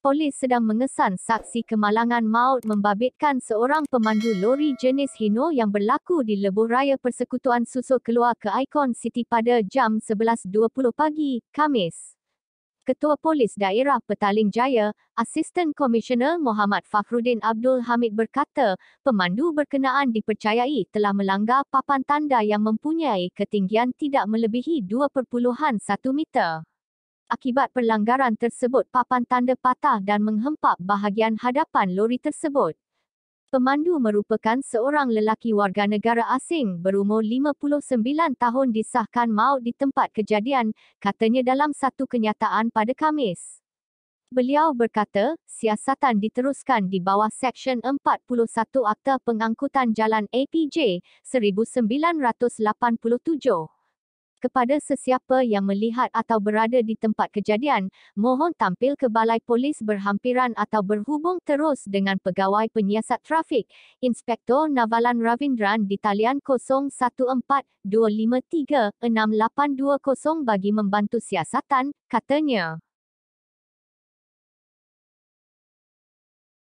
polis sedang mengesan saksi kemalangan maut membabitkan seorang pemandu lori jenis Hino yang berlaku di lebuh raya persekutuan susu keluar ke Icon City pada jam 11.20 pagi, Kamis. Ketua Polis Daerah Petaling Jaya, Asisten Komisioner Muhammad Fakhruddin Abdul Hamid berkata, pemandu berkenaan dipercayai telah melanggar papan tanda yang mempunyai ketinggian tidak melebihi 2.1 meter. Akibat pelanggaran tersebut papan tanda patah dan menghempap bahagian hadapan lori tersebut. Pemandu merupakan seorang lelaki warga negara asing berumur 59 tahun disahkan maut di tempat kejadian, katanya dalam satu kenyataan pada Khamis. Beliau berkata, siasatan diteruskan di bawah Seksyen 41 Akta Pengangkutan Jalan APJ 1987. Kepada sesiapa yang melihat atau berada di tempat kejadian, mohon tampil ke balai polis berhampiran atau berhubung terus dengan pegawai penyiasat trafik, Inspektor Navalan Ravindran di talian 014-253-6820 bagi membantu siasatan, katanya.